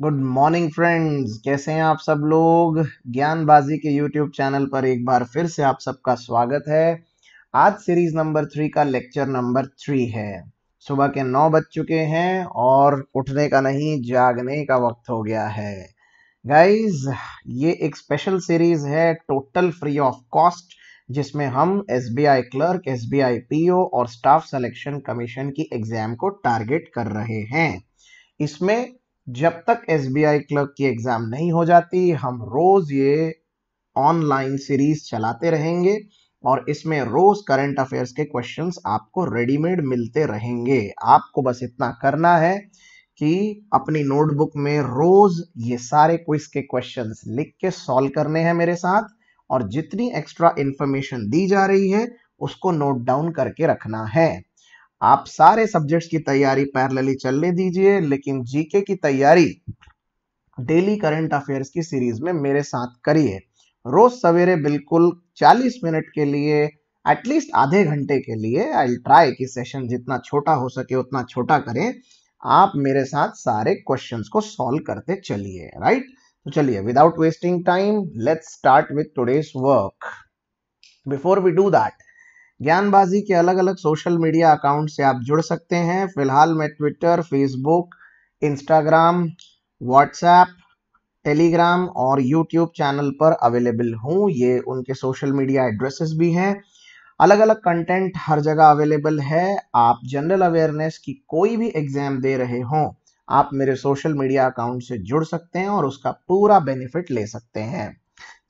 Good morning friends कैसे हैं आप सब लोग ज्ञानबाजी के यूट्यूब चैनल पर एक बार फिर से आप सबका स्वागत है आज सीरीज नंबर थ्री का लेक्चर नंबर थ्री है सुबह के नौ बज चुके हैं और उठने का नहीं जागने का वक्त हो गया है गाइज ये एक स्पेशल सीरीज है टोटल फ्री ऑफ कॉस्ट जिसमें हम S B I clerk S B I P O और स्टाफ सेलेक्शन कमीशन की एग्जाम को टारगेट कर रहे हैं इसमें जब तक एस क्लर्क की एग्ज़ाम नहीं हो जाती हम रोज़ ये ऑनलाइन सीरीज चलाते रहेंगे और इसमें रोज़ करंट अफेयर्स के क्वेश्चंस आपको रेडीमेड मिलते रहेंगे आपको बस इतना करना है कि अपनी नोटबुक में रोज़ ये सारे क्विज के क्वेश्चंस लिख के सॉल्व करने हैं मेरे साथ और जितनी एक्स्ट्रा इन्फॉर्मेशन दी जा रही है उसको नोट डाउन करके रखना है आप सारे सब्जेक्ट्स की तैयारी पैरेलली चलने दीजिए लेकिन जीके की तैयारी डेली करंट अफेयर्स की सीरीज में मेरे साथ करिए रोज सवेरे बिल्कुल 40 मिनट के लिए एटलीस्ट आधे घंटे के लिए आई ट्राई कि सेशन जितना छोटा हो सके उतना छोटा करें आप मेरे साथ सारे क्वेश्चंस को सॉल्व करते चलिए राइट तो चलिए without wasting time let's start with today's work before we do that Gyanbaazi के अलग अलग सोशल मीडिया अकाउंट से आप जुड़ सकते हैं फिलहाल मैं Twitter Facebook Instagram WhatsApp Telegram और यूट्यूब चैनल पर अवेलेबल हूँ ये उनके सोशल मीडिया एड्रेसेस भी हैं अलग अलग कंटेंट हर जगह अवेलेबल है आप जनरल अवेयरनेस की कोई भी एग्जाम दे रहे हों आप मेरे सोशल मीडिया अकाउंट से जुड़ सकते हैं और उसका पूरा बेनिफिट ले सकते हैं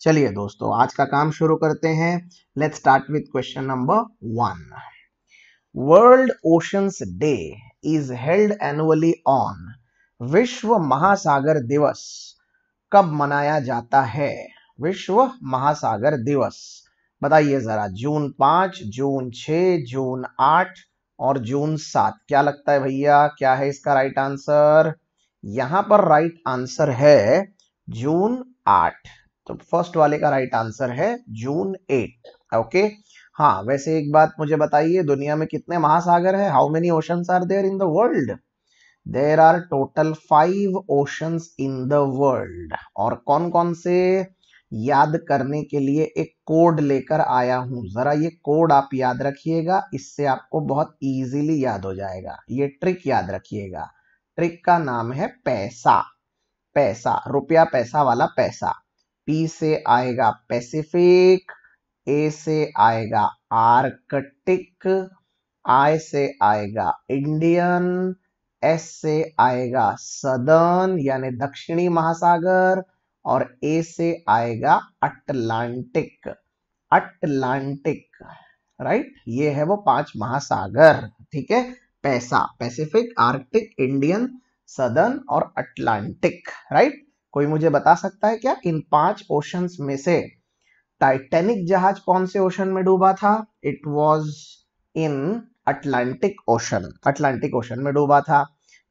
चलिए दोस्तों आज का काम शुरू करते हैं let start with question number one world oceans day is held annually on विश्व महासागर दिवस कब मनाया जाता है विश्व महासागर दिवस बताइए जरा जून पांच जून छ जून आठ और जून सात क्या लगता है भैया क्या है इसका राइट आंसर यहां पर राइट आंसर है जून आठ तो फर्स्ट वाले का राइट आंसर है जून एट ओके हाँ वैसे एक बात मुझे बताइए दुनिया में कितने महासागर है how many oceans are there in the world there are total five oceans in the world और कौन कौन से याद करने के लिए एक कोड लेकर आया हूं जरा ये कोड आप याद रखिएगा इससे आपको बहुत इजीली याद हो जाएगा ये ट्रिक याद रखिएगा ट्रिक का नाम है पैसा पैसा रुपया पैसा वाला पैसा पी से आएगा पैसिफिक ए से आएगा आर्कटिक आई से आएगा इंडियन एस से आएगा सदन यानी दक्षिणी महासागर और ए से आएगा अटलांटिक अटलांटिक राइट ये है वो पांच महासागर ठीक है पैसा पैसिफिक आर्कटिक इंडियन सदन और अटलांटिक राइट कोई मुझे बता सकता है क्या इन पांच ओशंस में से टाइटैनिक जहाज कौन से ओशन में डूबा था it was in Atlantic ocean Atlantic ocean में डूबा था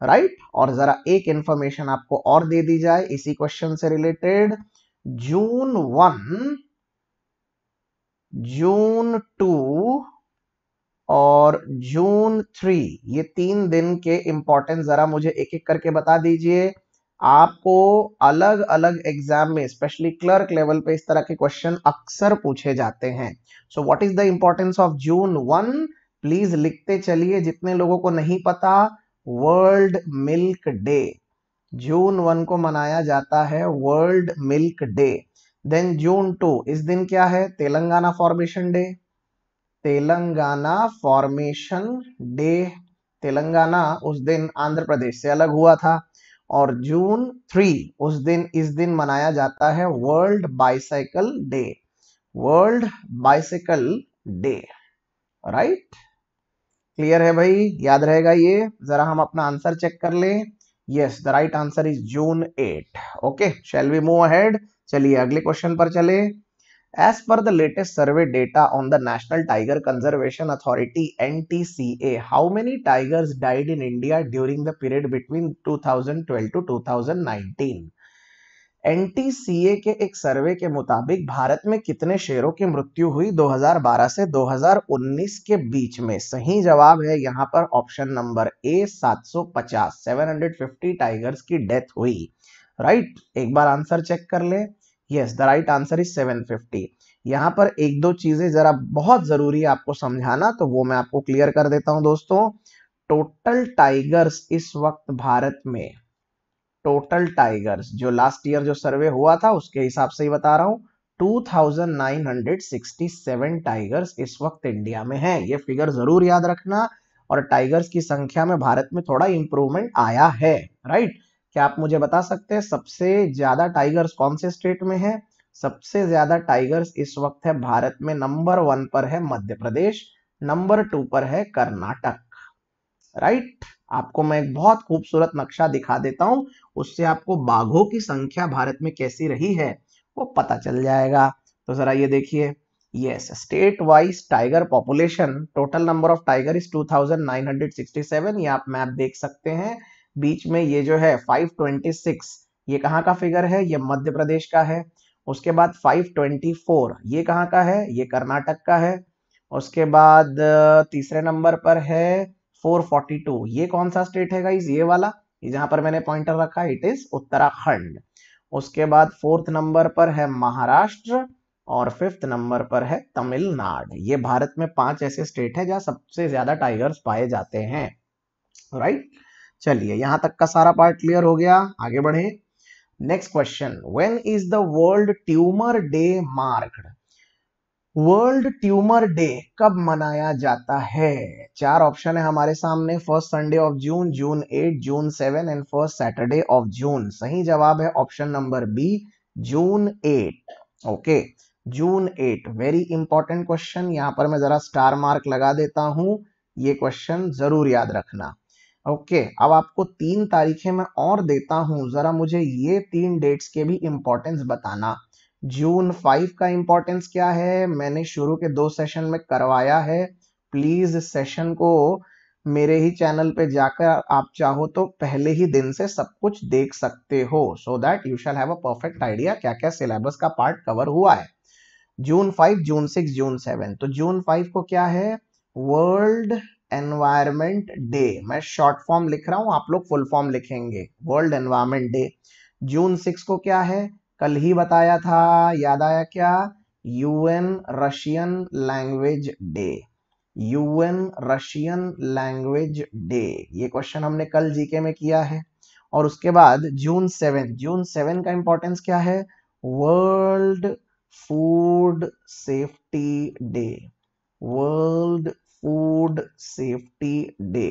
राइट right? और जरा एक इंफॉर्मेशन आपको और दे दी जाए इसी क्वेश्चन से related June one June two और जून थ्री ये तीन दिन के इंपॉर्टेंस जरा मुझे एक एक करके बता दीजिए आपको अलग अलग एग्जाम में स्पेशली क्लर्क लेवल पे इस तरह के क्वेश्चन अक्सर पूछे जाते हैं so what is the importance of June one please लिखते चलिए जितने लोगों को नहीं पता world milk day June one को मनाया जाता है world milk day then June two इस दिन क्या है Telangana formation day Telangana formation day Telangana उस दिन आंध्र प्रदेश से अलग हुआ था और जून थ्री उस दिन इस दिन मनाया जाता है world bicycle day world bicycle day right clear है भाई याद रहेगा ये जरा हम अपना आंसर चेक कर ले yes the right answer is June eight okay shall we move ahead चलिए अगले क्वेश्चन पर चले As per the latest survey data on the National Tiger Conservation Authority NTCA, how many tigers died in India during the period between 2012 to 2019? NTCA के एक सर्वे के मुताबिक भारत में कितने शेरों की मृत्यु हुई 2012 से 2019 के बीच में सही जवाब है यहाँ पर ऑप्शन नंबर ए 750 750 टाइगर्स की डेथ हुई राइट right? एक बार आंसर चेक कर लें yes the right answer is 750 यहाँ पर एक दो चीजें जरा बहुत जरूरी है आपको समझाना तो वो मैं आपको क्लियर कर देता हूं दोस्तों टोटल टाइगर्स इस वक्त भारत में टोटल टाइगर्स जो लास्ट ईयर जो सर्वे हुआ था उसके हिसाब से ही बता रहा हूं 2967 टाइगर्स इस वक्त इंडिया में हैं ये फिगर जरूर याद रखना और टाइगर्स की संख्या में भारत में थोड़ा इंप्रूवमेंट आया है राइट क्या आप मुझे बता सकते हैं सबसे ज्यादा टाइगर्स कौन से स्टेट में है सबसे ज्यादा टाइगर्स इस वक्त है भारत में नंबर वन पर है मध्य प्रदेश नंबर टू पर है कर्नाटक राइट आपको मैं एक बहुत खूबसूरत नक्शा दिखा देता हूं उससे आपको बाघों की संख्या भारत में कैसी रही है वो पता चल जाएगा तो जरा ये देखिए yes state wise tiger population total number of tiger is 2967 ये आप मैप देख सकते हैं बीच में ये जो है 526 ये कहाँ का फिगर है ये मध्य प्रदेश का है उसके बाद 524 ये कहाँ का है ये कर्नाटक का है उसके बाद तीसरे नंबर पर है 442 ये कौन सा स्टेट है गाइज ये वाला जहां पर मैंने पॉइंटर रखा इट इज उत्तराखंड उसके बाद फोर्थ नंबर पर है महाराष्ट्र और फिफ्थ नंबर पर है तमिलनाडु ये भारत में पांच ऐसे स्टेट है जहां सबसे ज्यादा टाइगर्स पाए जाते हैं राइट right? चलिए यहां तक का सारा पार्ट क्लियर हो गया आगे बढ़े next question when is the world tumor day mark world tumor day कब मनाया जाता है चार ऑप्शन है हमारे सामने first Sunday of June June eight June seven and first Saturday of June सही जवाब है option number B June eight okay June eight very important question यहां पर मैं जरा स्टार मार्क लगा देता हूं ये क्वेश्चन जरूर याद रखना ओके अब आपको तीन तारीखें मैं और देता हूं जरा मुझे ये तीन डेट्स के भी इम्पोर्टेंस बताना जून फाइव का इम्पोर्टेंस क्या है मैंने शुरू के दो सेशन में करवाया है प्लीज सेशन को मेरे ही चैनल पे जाकर आप चाहो तो पहले ही दिन से सब कुछ देख सकते हो so that you shall have a perfect idea क्या क्या सिलेबस का पार्ट कवर हुआ है June five June six June seven तो जून फाइव को क्या है वर्ल्ड एनवायरमेंट डे मैं शॉर्ट फॉर्म लिख रहा हूँ आप लोग फुल फॉर्म लिखेंगे world environment day June six को क्या है कल ही बताया था याद आया क्या UN Russian language day UN Russian language day ये क्वेश्चन हमने कल जीके में किया है और उसके बाद जून सेवन जून सेवन का इंपॉर्टेंस क्या है world food safety day world food safety day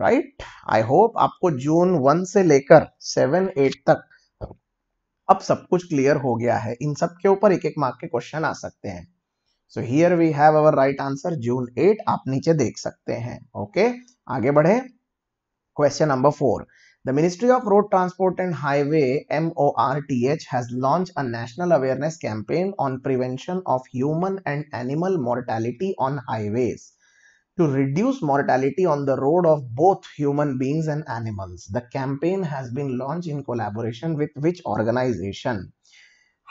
right I hope आपको जून वन से लेकर सेवन एट तक अब सब कुछ क्लियर हो गया है इन सब के ऊपर एक एक मार्क के क्वेश्चन आ सकते हैं so here we have our right answer June eight आप नीचे देख सकते हैं ओके okay? आगे बढ़े question number four The Ministry of Road Transport and Highway MORTH has launched a national awareness campaign on prevention of human and animal mortality on highways. To reduce mortality on the road of both human beings and animals, the campaign has been launched in collaboration with which organization?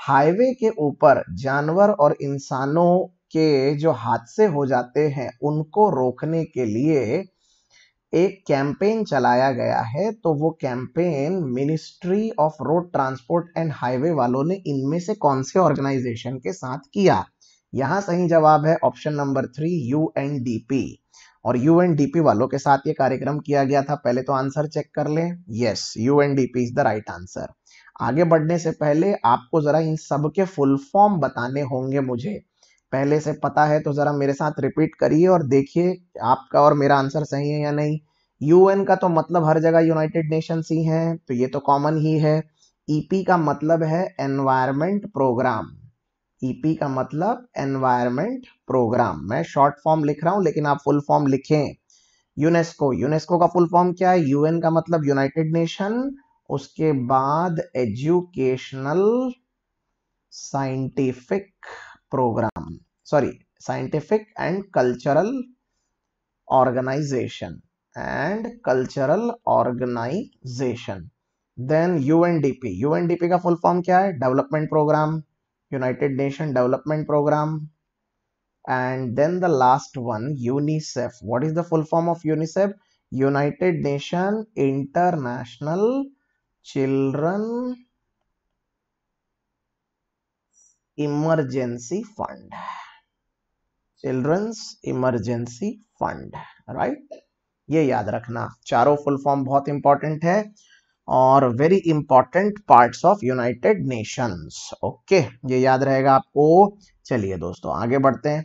Highway के ऊपर जानवर और इंसानों के जो हादसे हो जाते हैं उनको रोकने के लिए एक कैंपेन चलाया गया है तो वो campaign ministry of road transport and highway वालों ने इनमें से कौन से ऑर्गेनाइजेशन के साथ किया यहाँ सही जवाब है ऑप्शन नंबर थ्री यू और यू वालों के साथ ये कार्यक्रम किया गया था पहले तो आंसर चेक कर लें yes U N D P is the right answer आगे बढ़ने से पहले आपको जरा इन सब के फुल फॉर्म बताने होंगे मुझे पहले से पता है तो ज़रा मेरे साथ रिपीट करिए और देखिए आपका और मेरा आंसर सही है या नहीं यूएन का तो मतलब हर जगह यूनाइटेड नेशंस ही हैं तो ये तो कॉमन ही है ईपी e का मतलब है एनवायरमेंट प्रोग्राम ईपी का मतलब एनवायरमेंट प्रोग्राम मैं शॉर्ट फॉर्म लिख रहा हूं लेकिन आप फुल फॉर्म लिखें यूनेस्को यूनेस्को का फुल फॉर्म क्या है यूएन का मतलब यूनाइटेड नेशन उसके बाद educational scientific program sorry scientific and cultural organization and cultural organization then UNDP UNDP का full form क्या है Development Program, United Nation Development Program. and then the last one unicef what is the full form of unicef united nation international children emergency fund children's emergency fund right ये याद रखना चारों full form बहुत important है और very important parts of united nations okay ये याद रहेगा आपको चलिए दोस्तों आगे बढ़ते हैं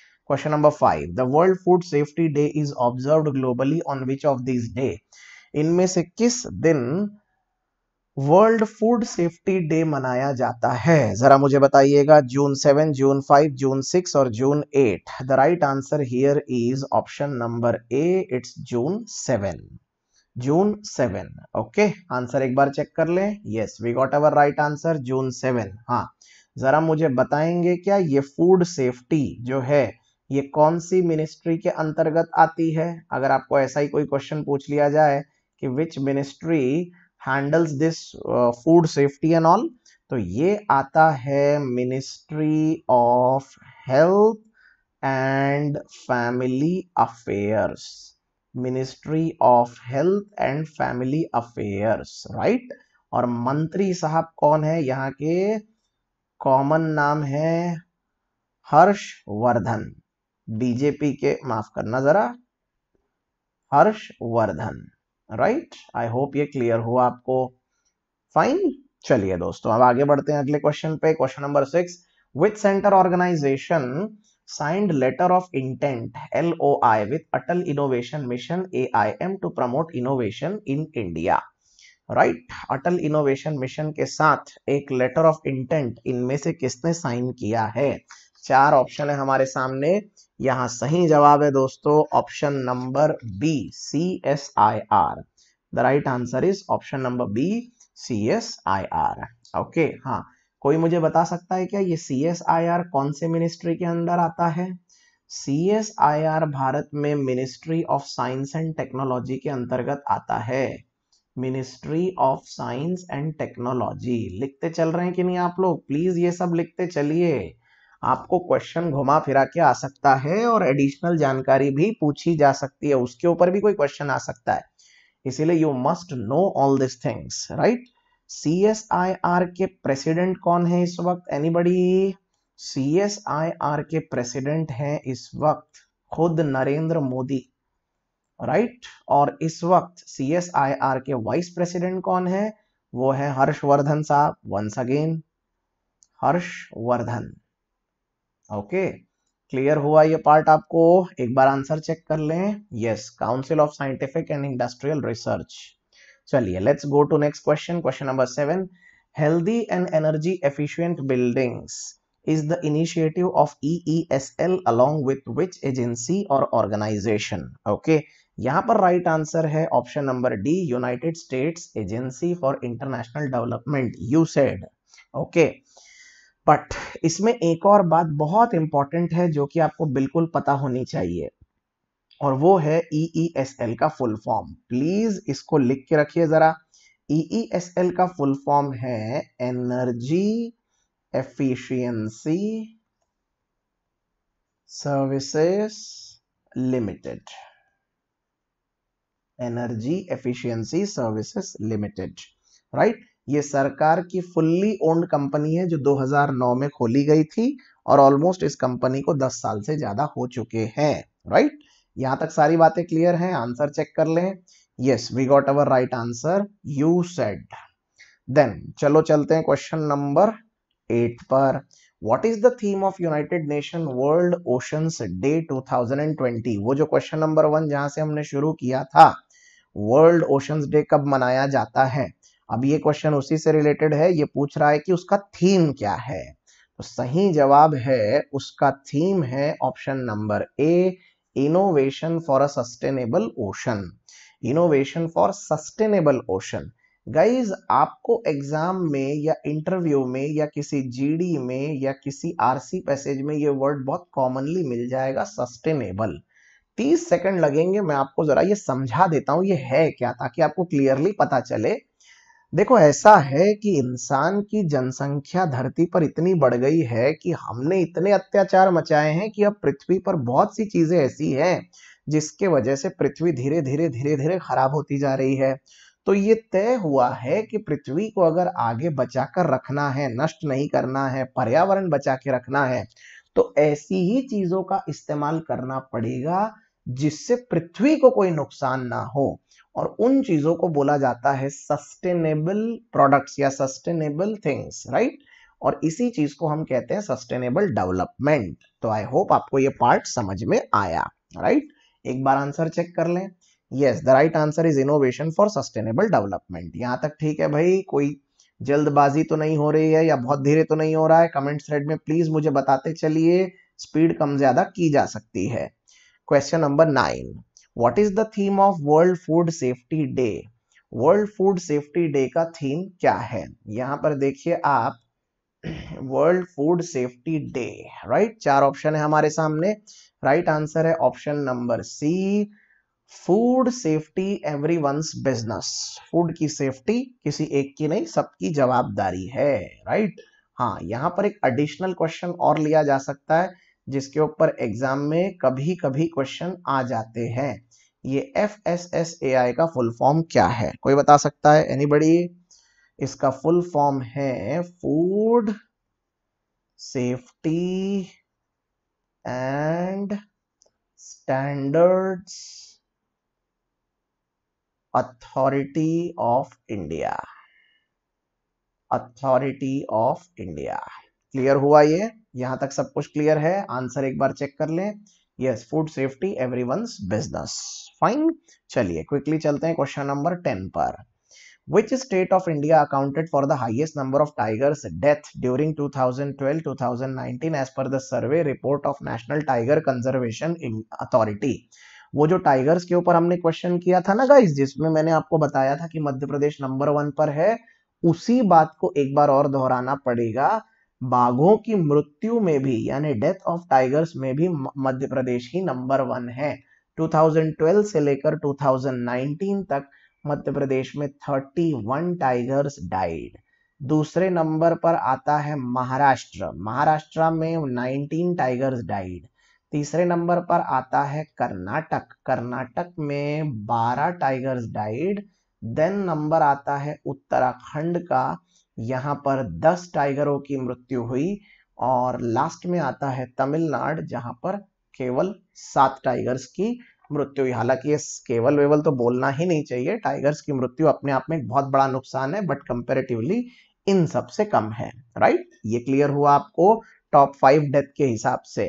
question number five the world food safety day is observe globally on which of this day इनमें से किस दिन वर्ल्ड फूड सेफ्टी डे मनाया जाता है जरा मुझे बताइएगा June seven June five June six और June eight the right answer here is option number A it's June seven June seven okay answer एक बार चेक कर लें yes we got our right answer June seven हाँ जरा मुझे बताएंगे क्या ये फूड सेफ्टी जो है ये कौन सी मिनिस्ट्री के अंतर्गत आती है अगर आपको ऐसा ही कोई क्वेश्चन पूछ लिया जाए कि which ministry handles this food safety and all तो ये आता है ministry of health and family affairs ministry of health and family affairs right और मंत्री साहब कौन है यहाँ के कॉमन नाम है हर्षवर्धन बीजेपी के माफ करना जरा हर्षवर्धन राइट आई होप ये क्लियर हुआ आपको फाइन चलिए दोस्तों अब आगे बढ़ते हैं अगले क्वेश्चन पे question number six with centre organisation signed letter of intent L O I with Atal innovation mission A I M to promote innovation in India right Atal innovation mission के साथ एक लेटर ऑफ इंटेंट इनमें से किसने sign किया है चार option है हमारे सामने यहां सही जवाब है दोस्तों option number B C S I R the right answer is option number B C S I R okay हाँ कोई मुझे बता सकता है क्या ये सी एस आई आर कौन से मिनिस्ट्री के अंदर आता है C S I R Bharat में ministry of science and technology के अंतर्गत आता है ministry of science and technology लिखते चल रहे हैं कि नहीं आप लोग प्लीज ये सब लिखते चलिए आपको क्वेश्चन घुमा फिरा के आ सकता है और एडिशनल जानकारी भी पूछी जा सकती है उसके ऊपर भी कोई क्वेश्चन आ सकता है इसीलिए you must know all this things right C S I R के प्रेसिडेंट कौन है इस वक्त anybody C S I R के प्रेसिडेंट हैं इस वक्त खुद नरेंद्र मोदी राइट right? और इस वक्त सी एस आई आर के वाइस प्रेसिडेंट कौन है वो है हर्षवर्धन साहब once again Harshvardhan okay clear हुआ ये पार्ट आपको एक बार आंसर चेक कर लें yes council of scientific and industrial research चलिए let's go to next question question number seven healthy and energy efficient buildings is the initiative of E S L along with which agency और organisation okay यहां पर right right answer है option number D United States agency for international development USAID okay but इसमें एक और बात बहुत important है जो कि आपको बिल्कुल पता होनी चाहिए और वो है ई एस एल का फुल फॉर्म प्लीज इसको लिख के रखिए जरा ई एस एल का फुल फॉर्म है energy efficiency services limited energy efficiency services limited right ये सरकार की फुल्ली ओन्ड कंपनी है जो 2009 में खोली गई थी और ऑलमोस्ट इस कंपनी को 10 साल से ज्यादा हो चुके हैं राइट यहां तक सारी बातें क्लियर हैं आंसर चेक कर लें yes we got our right answer USAID then चलो चलते हैं क्वेश्चन नंबर एट पर what is the theme of United Nation world oceans day 2020 वो जो क्वेश्चन नंबर वन जहां से हमने शुरू किया था वर्ल्ड ओशंस डे कब मनाया जाता है अब ये क्वेश्चन उसी से रिलेटेड है ये पूछ रहा है कि उसका थीम क्या है तो सही जवाब है उसका थीम है option number A innovation for a sustainable ocean innovation for sustainable ocean guys आपको एग्जाम में या इंटरव्यू में या किसी जीडी में या किसी आरसी पैसेज में ये वर्ड बहुत कॉमनली मिल जाएगा सस्टेनेबल तीस सेकंड लगेंगे मैं आपको जरा ये समझा देता हूँ ये है क्या ताकि आपको क्लियरली पता चले देखो ऐसा है कि इंसान की जनसंख्या धरती पर इतनी बढ़ गई है कि हमने इतने अत्याचार मचाए हैं कि अब पृथ्वी पर बहुत सी चीजें ऐसी हैं जिसके वजह से पृथ्वी धीरे धीरे धीरे धीरे खराब होती जा रही है तो ये तय हुआ है कि पृथ्वी को अगर आगे बचा कर रखना है नष्ट नहीं करना है पर्यावरण बचा के रखना है तो ऐसी ही चीजों का इस्तेमाल करना पड़ेगा जिससे पृथ्वी को कोई नुकसान ना हो और उन चीजों को बोला जाता है सस्टेनेबल प्रोडक्ट्स या सस्टेनेबल थिंग्स राइट और इसी चीज को हम कहते हैं सस्टेनेबल डेवलपमेंट तो आई होप आपको ये पार्ट समझ में आया राइट right? एक बार आंसर चेक कर लें yes the right answer is innovation for sustainable development यहाँ तक ठीक है भाई कोई जल्दबाजी तो नहीं हो रही है या बहुत धीरे तो नहीं हो रहा है कमेंट थ्रेड में प्लीज मुझे बताते चलिए स्पीड कम ज्यादा की जा सकती है question number nine what is the theme of world food safety day world food safety day का थीम क्या है यहाँ पर देखिए आप world food safety day right चार ऑप्शन है हमारे सामने राइट right आंसर है option number C food safety every business food की सेफ्टी किसी एक की नहीं सबकी जवाबदारी है राइट right? हाँ यहाँ पर एक एडिशनल क्वेश्चन और लिया जा सकता है जिसके ऊपर एग्जाम में कभी कभी क्वेश्चन आ जाते हैं ये F S S A I का फुल फॉर्म क्या है कोई बता सकता है बड़ी इसका फुल फॉर्म है food safety and standards authority of India authority of India clear हुआ ये यहां तक सब कुछ क्लियर है आंसर एक बार चेक कर लें yes food safety every business fine चलिए क्विकली चलते हैं क्वेश्चन नंबर टेन पर which state of india accounted for the highest number of tigers death during 2012 2019 as per the survey report of national tiger conservation authority वो जो tigers के ऊपर हमने question किया था ना गाइस जिसमें मैंने आपको बताया था कि मध्य प्रदेश नंबर वन पर है उसी बात को एक बार और दोहराना पड़ेगा बाघों की मृत्यु में भी यानी डेथ ऑफ टाइगर्स में भी मध्य प्रदेश ही नंबर वन है 2012 से लेकर 2019 तक मध्य प्रदेश में 31 टाइगर्स डाइड दूसरे नंबर पर आता है महाराष्ट्र महाराष्ट्र में 19 टाइगर्स डाइड तीसरे नंबर पर आता है कर्नाटक कर्नाटक में 12 टाइगर्स डाइड देन नंबर आता है उत्तराखंड का यहाँ पर 10 टाइगरों की मृत्यु हुई और लास्ट में आता है तमिलनाडु जहां पर केवल सात टाइगर्स की मृत्यु हुई हालांकि ये केवल वेवल तो बोलना ही नहीं चाहिए टाइगर्स की मृत्यु अपने आप में एक बहुत बड़ा नुकसान है बट कंपेरेटिवली इन सबसे कम है राइट ये क्लियर हुआ आपको टॉप फाइव डेथ के हिसाब से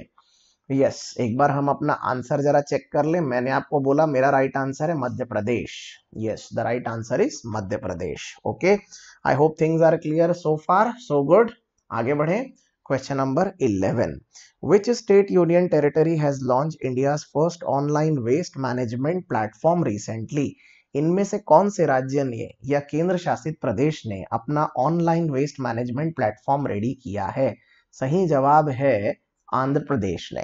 यस एक बार हम अपना आंसर जरा चेक कर ले मैंने आपको बोला मेरा राइट आंसर है Madhya Pradesh yes the right answer is Madhya Pradesh okay I hope things are clear so far so good आगे बढ़े question number 11. Which state union territory has launch India first online waste management platform recently इनमें से कौन से राज्य ने या केंद्र शासित प्रदेश ने अपना online waste management platform ready किया है सही जवाब है आंध्र प्रदेश ने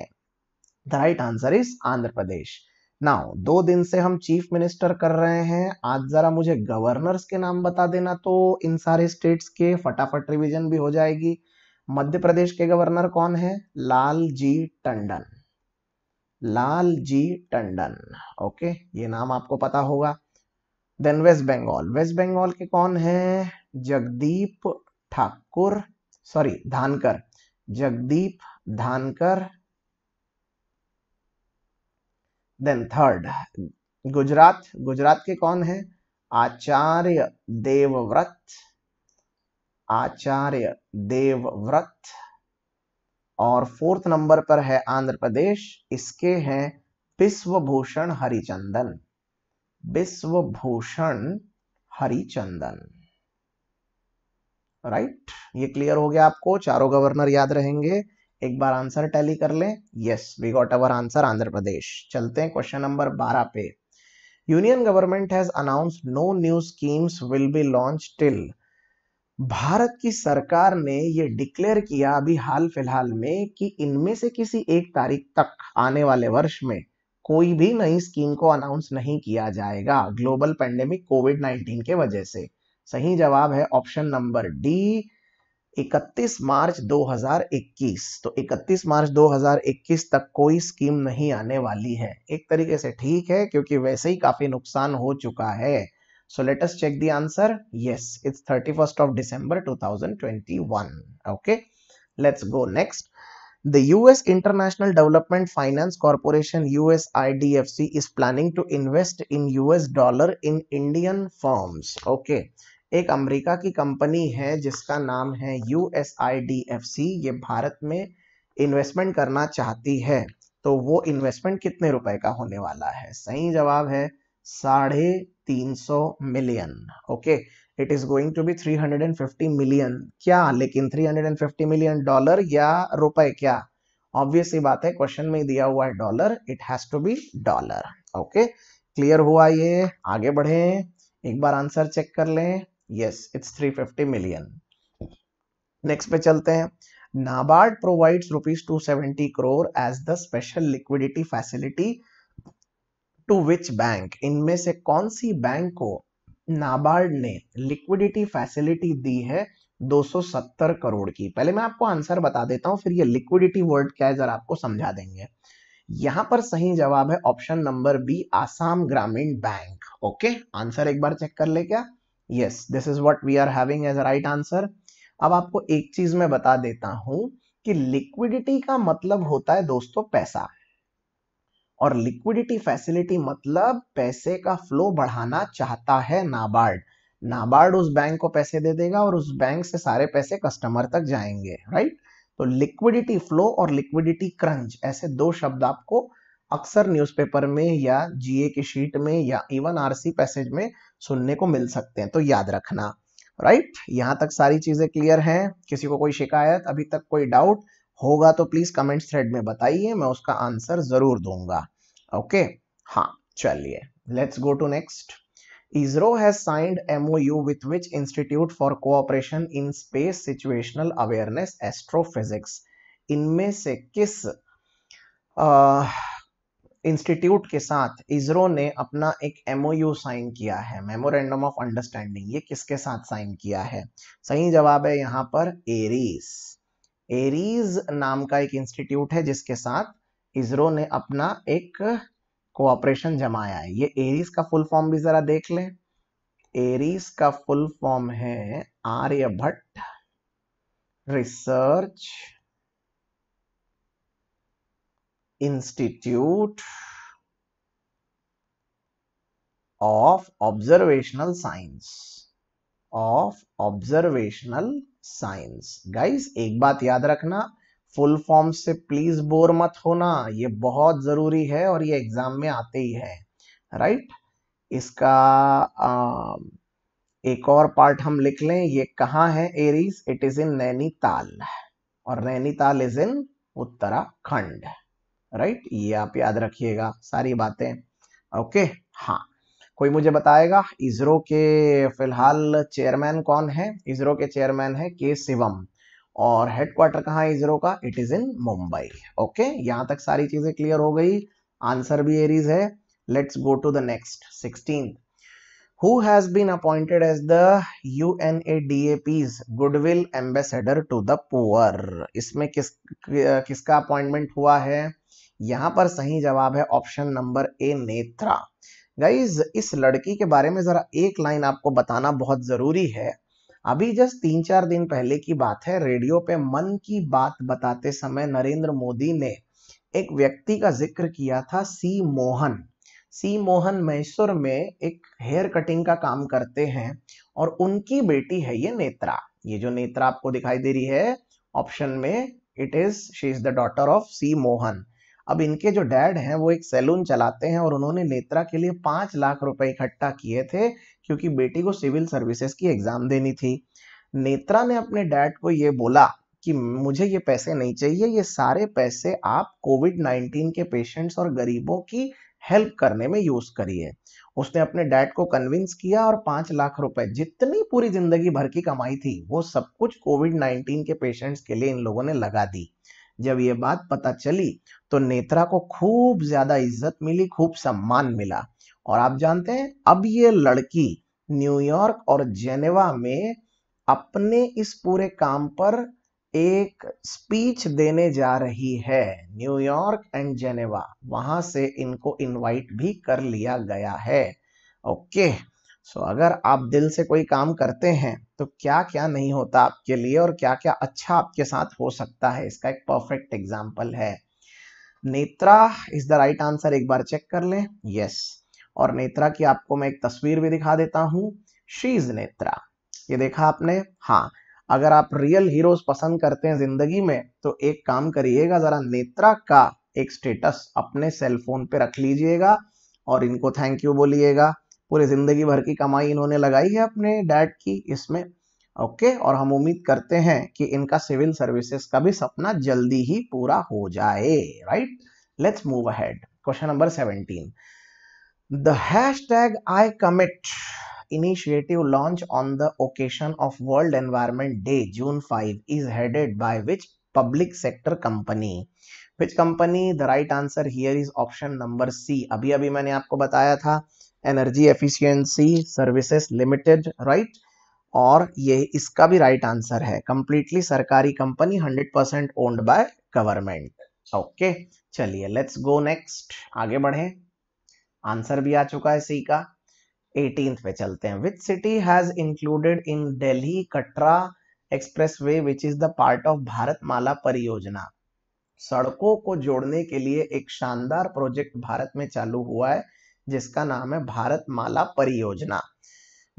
the right answer is Andhra Pradesh now दो दिन से हम चीफ मिनिस्टर कर रहे हैं आज जरा मुझे गवर्नर्स के नाम बता देना तो इन सारे स्टेट्स के फटाफट रिविजन भी हो जाएगी मध्य प्रदेश के गवर्नर कौन है Lalji Tandon Lalji Tandon okay ये नाम आपको पता होगा then west Bengal west Bengal के कौन है Jagdeep Thakur sorry Dhankhar Jagdeep Dhankhar then third Gujarat Gujarat के कौन है आचार्य देवव्रत आचार्य देवव्रत और फोर्थ नंबर पर है आंध्र प्रदेश इसके हैं विश्वभूषण हरिचंदन विश्वभूषण हरिचंदन राइट ये क्लियर हो गया आपको चारों गवर्नर याद रहेंगे एक बार आंसर टैली कर ले yes we got our answer Andhra Pradesh चलते हैं क्वेश्चन नंबर 12 पे union government has announce no new schemes will be launch till Bharat की सरकार ने ये डिक्लेयर किया अभी हाल फिलहाल में कि इनमें से किसी एक तारीख तक आने वाले वर्ष में कोई भी नई स्कीम को अनाउंस नहीं किया जाएगा ग्लोबल पेंडेमिक कोविड 19 के वजह से सही जवाब है ऑप्शन नंबर डी 31 मार्च 2021 तो 31 मार्च 2021 तक कोई स्कीम नहीं आने वाली है एक तरीके से ठीक है क्योंकि वैसे ही काफी नुकसान हो चुका है so let us check the answer yes it's 31st of December 2021 okay let's go next The US International Development Finance Corporation USIDFC is planning to invest in US dollar in Indian firms. Okay. एक America की company है जिसका नाम है U S I D F C ये भारत में investment करना चाहती है तो वो इन्वेस्टमेंट कितने रुपए का होने वाला है सही जवाब है साढ़े तीन सौ million okay it is going to be three hundred and fifty million क्या लेकिन three hundred and fifty million dollar या रुपए क्या ऑब्वियसली बात है क्वेश्चन में दिया हुआ है dollar it has to be dollar okay clear हुआ ये आगे बढ़े एक बार आंसर चेक कर लें यस इट्स 350 मिलियन नेक्स्ट पे चलते हैं NABARD provides rupees two crore as the special liquidity facility to which bank इनमें से कौन सी बैंक को नाबार्ड ने लिक्विडिटी फैसिलिटी दी है 270 करोड़ की पहले मैं आपको आंसर बता देता हूं फिर ये लिक्विडिटी वर्ड क्या है जरा आपको समझा देंगे यहां पर सही जवाब है ऑप्शन नंबर बी आसाम ग्रामीण बैंक ओके आंसर एक बार चेक कर ले क्या yes this is what we are having as right answer अब आपको एक चीज में बता देता हूं कि लिक्विडिटी का मतलब होता है दोस्तों पैसा और लिक्विडिटी फैसिलिटी मतलब पैसे का फ्लो बढ़ाना चाहता है नाबार्ड नाबार्ड उस बैंक को पैसे दे देगा और उस बैंक से सारे पैसे कस्टमर तक जाएंगे राइट तो लिक्विडिटी फ्लो और लिक्विडिटी क्रंच ऐसे दो शब्द आपको अक्सर न्यूज़पेपर में या जीए की शीट में या इवन आरसी पैसेज में सुनने को मिल सकते हैं तो याद रखना राइट यहाँ तक सारी चीजें क्लियर हैं किसी को कोई शिकायत अभी तक कोई डाउट होगा तो प्लीज कमेंट थ्रेड में बताइए मैं उसका आंसर जरूर दूंगा ओके हाँ चलिए let's go to next ISRO has signed MOU with which institute for cooperation in space situational awareness astrophysics इनमें से किस इंस्टीट्यूट के साथ इसरो ने अपना एक एमओयू साइन किया है मेमोरेंडम ऑफ अंडरस्टैंडिंग ये किसके साथ साइन किया है सही जवाब है यहाँ पर एरीज एरीज नाम का एक इंस्टीट्यूट है जिसके साथ इसरो ने अपना एक कोऑपरेशन जमाया है ये एरीज का फुल फॉर्म भी जरा देख लें एरीज का फुल फॉर्म है Aryabhatta research institute of observational science of observational science guys एक बात याद रखना फुल फॉर्म से प्लीज बोर मत होना ये बहुत जरूरी है और ये एग्जाम में आते ही है राइट इसका आ, एक और पार्ट हम लिख लें ये कहाँ है ARIES it is in Nainital और Nainital is in Uttarakhand right ये आप याद रखिएगा सारी बातें ओके हाँ कोई मुझे बताएगा इसरो के फिलहाल चेयरमैन कौन है इसरो के चेयरमैन है के शिवम और हेडक्वार्टर कहाँ है इसरो का it is in Mumbai okay यहाँ तक सारी चीजें क्लियर हो गई आंसर भी एरीज है let's go to the next sixteen who has been appointed as the UNADAP's goodwill ambassador to the poor इसमें किस किसका अपॉइंटमेंट हुआ है यहाँ पर सही जवाब है option number A Netra guys इस लड़की के बारे में जरा एक लाइन आपको बताना बहुत जरूरी है अभी जस्ट तीन चार दिन पहले की बात है रेडियो पे मन की बात बताते समय नरेंद्र मोदी ने एक व्यक्ति का जिक्र किया था सी मोहन सी मोहन मैसूर में एक हेयर कटिंग का काम करते हैं और उनकी बेटी है ये नेत्रा ये जो नेत्रा आपको दिखाई दे रही है ऑप्शन में it is she is the daughter of C Mohan अब इनके जो डैड हैं वो एक सैलून चलाते हैं और उन्होंने नेत्रा के लिए पांच लाख रुपए इकट्ठा किए थे क्योंकि बेटी को सिविल सर्विसेज की एग्ज़ाम देनी थी नेत्रा ने अपने डैड को ये बोला कि मुझे ये पैसे नहीं चाहिए ये सारे पैसे आप कोविड नाइन्टीन के पेशेंट्स और गरीबों की हेल्प करने में यूज करिए उसने अपने डैड को कन्विंस किया और पांच लाख रुपए जितनी पूरी जिंदगी भर की कमाई थी वो सब कुछ कोविड नाइन्टीन के पेशेंट्स के लिए इन लोगों ने लगा दी जब ये बात पता चली तो नेत्रा को खूब ज्यादा इज्जत मिली खूब सम्मान मिला और आप जानते हैं अब ये लड़की न्यूयॉर्क और जेनेवा में अपने इस पूरे काम पर एक स्पीच देने जा रही है न्यूयॉर्क एंड जेनेवा वहां से इनको इनवाइट भी कर लिया गया है ओके सो so, अगर आप दिल से कोई काम करते हैं तो क्या क्या नहीं होता आपके लिए और क्या क्या अच्छा आपके साथ हो सकता है इसका एक परफेक्ट एग्जाम्पल है Netra is the right answer एक बार चेक कर लें यस और नेत्रा की आपको मैं एक तस्वीर भी दिखा देता हूँ शी इज नेत्रा ये देखा आपने हाँ अगर आप रियल हीरोज पसंद करते हैं जिंदगी में तो एक काम करिएगा जरा नेत्रा का एक स्टेटस अपने सेलफोन पे रख लीजिएगा और इनको थैंक यू बोलिएगा पूरे जिंदगी भर की कमाई इन्होंने लगाई है अपने डैड की इसमें ओके और हम उम्मीद करते हैं कि इनका सिविल सर्विसेज का भी सपना जल्दी ही पूरा हो जाए right let's move ahead question number seventeen the hashtag I commit initiative launch on the occasion of world environment day June five is headed by which public sector company which company the right answer here is option number C अभी अभी मैंने आपको बताया था energy efficiency services limited right और ये इसका भी राइट right आंसर है कंप्लीटली सरकारी company 100 percent owned by government okay चलिए लेट्स गो नेक्स्ट आगे बढ़े आंसर भी आ चुका है सी का एटीन पे चलते हैं which city has included in Delhi Katra expressway which is the part of Bharatmala परियोजना सड़कों को जोड़ने के लिए एक शानदार प्रोजेक्ट भारत में चालू हुआ है जिसका नाम है भारत माला परियोजना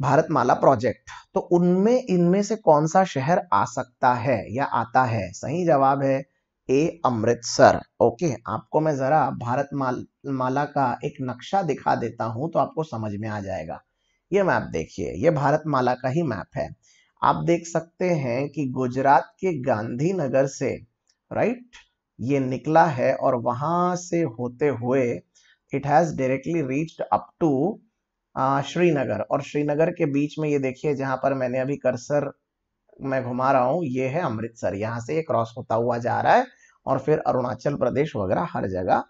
भारत माला प्रोजेक्ट तो उनमें इनमें से कौन सा शहर आ सकता है या आता है सही जवाब है ए अमृतसर ओके आपको मैं जरा भारत माल माला का एक नक्शा दिखा देता हूं तो आपको समझ में आ जाएगा ये मैप देखिए ये भारत माला का ही मैप है आप देख सकते हैं कि गुजरात के गांधीनगर से राइट ये निकला है और वहां से होते हुए it has directly reached up to Srinagar और श्रीनगर के बीच में ये देखिए जहां पर मैंने अभी करसर मैं घुमा रहा हूँ ये है अमृतसर यहाँ से ये क्रॉस होता हुआ जा रहा है और फिर अरुणाचल प्रदेश वगैरह हर जगह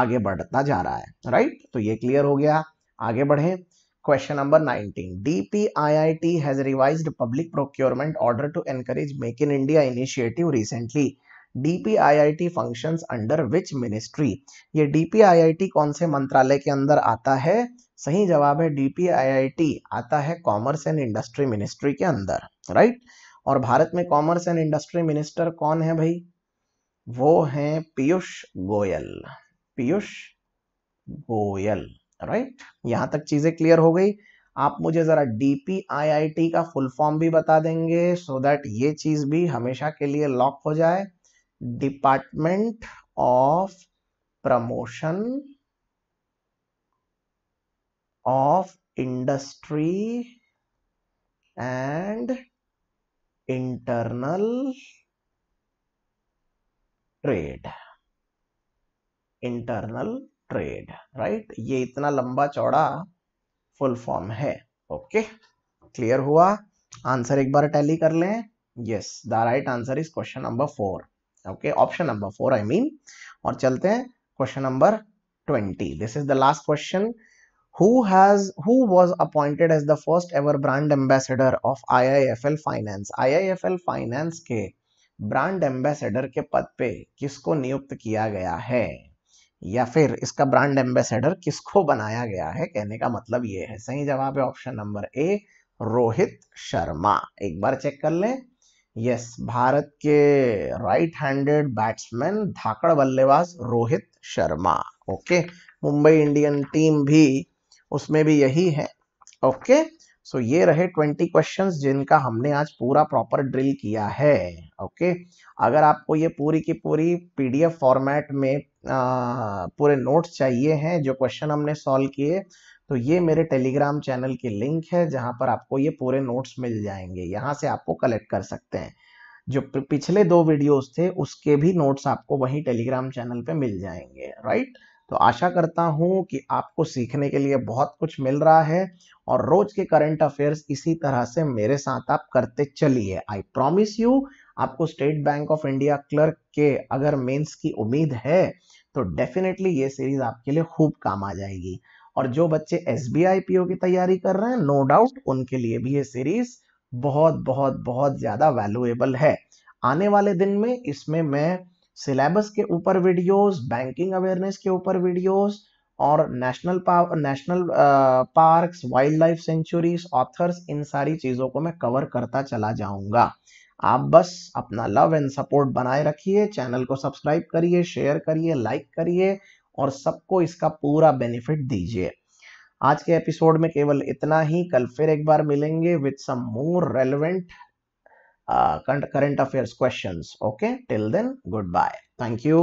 आगे बढ़ता जा रहा है राइट तो ये क्लियर हो गया आगे बढ़े question number 19 D P I I T has revised public procurement order to encourage make in India initiative recently D P I I T functions under which ministry ये डीपीआईआईटी कौन से मंत्रालय के अंदर आता है सही जवाब है डीपीआईआईटी आता है कॉमर्स एंड इंडस्ट्री मिनिस्ट्री के अंदर राइट और भारत में कॉमर्स एंड इंडस्ट्री मिनिस्टर कौन है भाई वो है पीयूष गोयल पीयूष गोयल राइट यहां तक चीजें क्लियर हो गई आप मुझे जरा डीपीआईआईटी का फुल फॉर्म भी बता देंगे सो so दैट ये चीज भी हमेशा के लिए लॉक हो जाए department of promotion of industry and internal trade internal trade right ये इतना लंबा चौड़ा फुल फॉर्म है ओके क्लियर हुआ आंसर एक बार टैली कर लें yes the right answer is question number four okay option number four I mean और चलते हैं question number twenty this is the last question who has who was appointed as the first ever brand ambassador of IIFL Finance IIFL Finance के brand ambassador के पद पे किसको नियुक्त किया गया है या फिर इसका brand ambassador किसको बनाया गया है कहने का मतलब ये है सही जवाब है option number A Rohit Sharma एक बार चेक कर लें यस भारत के राइट हैंडेड बैट्समैन धाकड़ बल्लेबाज Rohit Sharma okay Mumbai Indian team भी उसमें भी यही है ओके सो ये रहे ट्वेंटी क्वेश्चन जिनका हमने आज पूरा प्रॉपर ड्रिल किया है ओके अगर आपको ये पूरी की पूरी पीडीएफ फॉर्मेट में आ, पूरे नोट्स चाहिए हैं जो क्वेश्चन हमने सॉल्व किए तो ये मेरे टेलीग्राम चैनल की लिंक है जहां पर आपको ये पूरे नोट्स मिल जाएंगे यहाँ से आपको कलेक्ट कर सकते हैं जो पिछले दो वीडियोस थे उसके भी नोट्स आपको वही टेलीग्राम चैनल पे मिल जाएंगे राइट तो आशा करता हूं कि आपको सीखने के लिए बहुत कुछ मिल रहा है और रोज के करंट अफेयर्स इसी तरह से मेरे साथ आप करते चलिए आई प्रोमिस यू आपको state bank of India clerk के अगर मेंस की उम्मीद है तो डेफिनेटली ये सीरीज आपके लिए खूब काम आ जाएगी और जो बच्चे एस बी की तैयारी कर रहे हैं नो डाउट उनके लिए भी ये सीरीज बहुत बहुत बहुत ज़्यादा वैल्यूएबल है आने वाले दिन में इसमें मैं सिलेबस के ऊपर वीडियोस बैंकिंग अवेयरनेस के ऊपर वीडियोस और national power national park wild life sanctuaries authors इन सारी चीज़ों को मैं कवर करता चला जाऊंगा आप बस अपना लव एंड सपोर्ट बनाए रखिए चैनल को सब्सक्राइब करिए शेयर करिए लाइक करिए और सबको इसका पूरा बेनिफिट दीजिए आज के एपिसोड में केवल इतना ही कल फिर एक बार मिलेंगे with some more relevant current affairs questions okay till then goodbye thank you